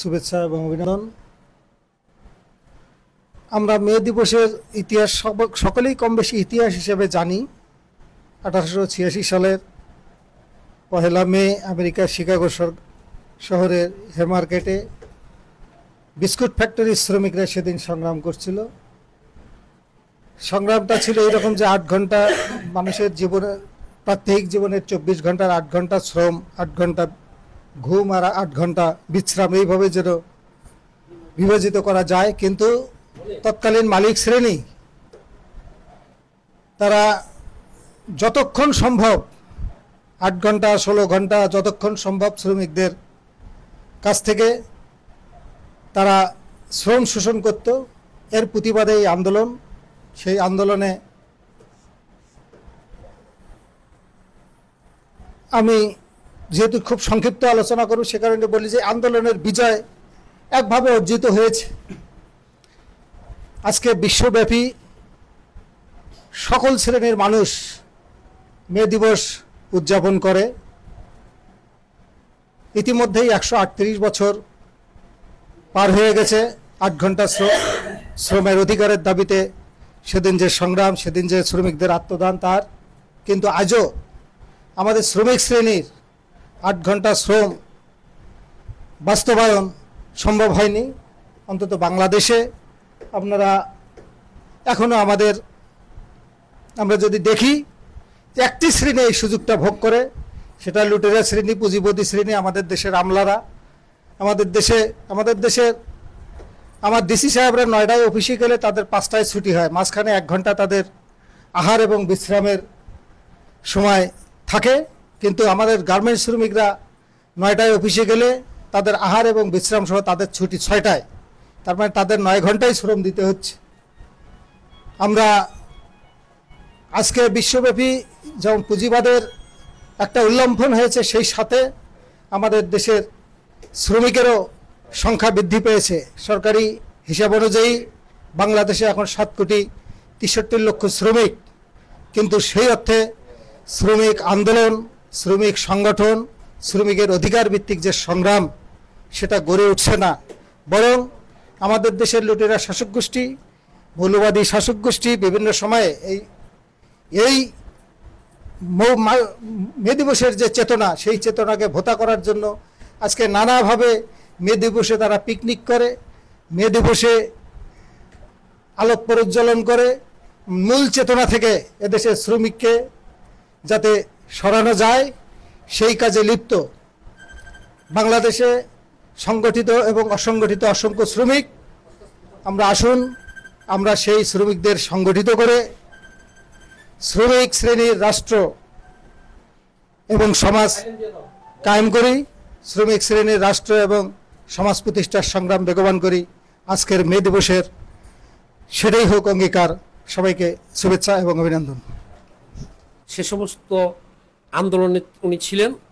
শুভেচ্ছা এবং অভিনন্দন আমরা মে দিবসের ইতিহাস সকলেই কম বেশি ইতিহাস হিসেবে জানি আঠারোশো ছিয়াশি সালের পহেলা মে আমেরিকার শিকাগো শহরের হে মার্কেটে বিস্কুট ফ্যাক্টরির শ্রমিকরা সেদিন সংগ্রাম করছিল সংগ্রামটা ছিল এরকম যে আট ঘন্টা মানুষের জীবনে প্রাত্যহিক জীবনের চব্বিশ ঘন্টার আট ঘন্টা শ্রম আট ঘন্টা ঘুম আর আট ঘন্টা বিশ্রাম এইভাবে যেন বিভাজিত করা যায় কিন্তু তৎকালীন মালিক শ্রেণী তারা যতক্ষণ সম্ভব আট ঘন্টা ষোলো ঘন্টা যতক্ষণ সম্ভব শ্রমিকদের কাছ থেকে তারা শ্রম শোষণ করত এর প্রতিবাদে এই আন্দোলন সেই আন্দোলনে আমি যেহেতু খুব সংক্ষিপ্ত আলোচনা করব সে কারণে বলি যে আন্দোলনের বিজয় একভাবে অর্জিত হয়েছে আজকে বিশ্বব্যাপী সকল শ্রেণীর মানুষ মে দিবস উদযাপন করে ইতিমধ্যেই একশো বছর পার হয়ে গেছে আট ঘন্টা শ্রমের অধিকারের দাবিতে সেদিন যে সংগ্রাম সেদিন যে শ্রমিকদের আত্মদান তার কিন্তু আজও আমাদের শ্রমিক শ্রেণীর আট ঘন্টা শ্রম বাস্তবায়ন সম্ভব হয়নি অন্তত বাংলাদেশে আপনারা এখনও আমাদের আমরা যদি দেখি একটি শ্রেণী এই সুযোগটা ভোগ করে সেটা লুটেরা শ্রেণী পুঁজিপতি শ্রেণী আমাদের দেশের আমলারা আমাদের দেশে আমাদের দেশের আমার ডিসি সাহেবরা নয়ডায় অফিসে গেলে তাদের পাঁচটায় ছুটি হয় মাঝখানে এক ঘন্টা তাদের আহার এবং বিশ্রামের সময় থাকে কিন্তু আমাদের গার্মেন্টস শ্রমিকরা নয়টায় অফিসে গেলে তাদের আহার এবং বিশ্রাম সহ তাদের ছুটি ছয়টায় তার মানে তাদের নয় ঘন্টায় শ্রম দিতে হচ্ছে আমরা আজকে বিশ্বব্যাপী যেমন পুঁজিবাদের একটা উল্লম্ফন হয়েছে সেই সাথে আমাদের দেশের শ্রমিকেরও সংখ্যা বৃদ্ধি পেয়েছে সরকারি হিসাব অনুযায়ী বাংলাদেশে এখন সাত কোটি তেষট্টি লক্ষ শ্রমিক কিন্তু সেই অর্থে শ্রমিক আন্দোলন শ্রমিক সংগঠন শ্রমিকের অধিকার ভিত্তিক যে সংগ্রাম সেটা গড়ে উঠছে না বরং আমাদের দেশের লুটেরা শাসক গোষ্ঠী মৌলবাদী শাসক গোষ্ঠী বিভিন্ন সময়ে এই এই মে দিবসের যে চেতনা সেই চেতনাকে ভোতা করার জন্য আজকে নানাভাবে মে দিবসে তারা পিকনিক করে মে দিবসে আলোক প্রজ্বলন করে মূল চেতনা থেকে এদেশের শ্রমিককে যাতে সরানো যায় সেই কাজে লিপ্ত বাংলাদেশে সংগঠিত এবং অসংগঠিত অসংখ্য শ্রমিক আমরা আসুন আমরা সেই শ্রমিকদের সংগঠিত করে শ্রমিক শ্রেণীর রাষ্ট্র এবং সমাজ কায়েম করি শ্রমিক শ্রেণীর রাষ্ট্র এবং সমাজ প্রতিষ্ঠার সংগ্রাম বেগবান করি আজকের মে দিবসের সেটাই হোক অঙ্গীকার সবাইকে শুভেচ্ছা এবং অভিনন্দন সে সমস্ত আন্দোলনে উনি ছিলেন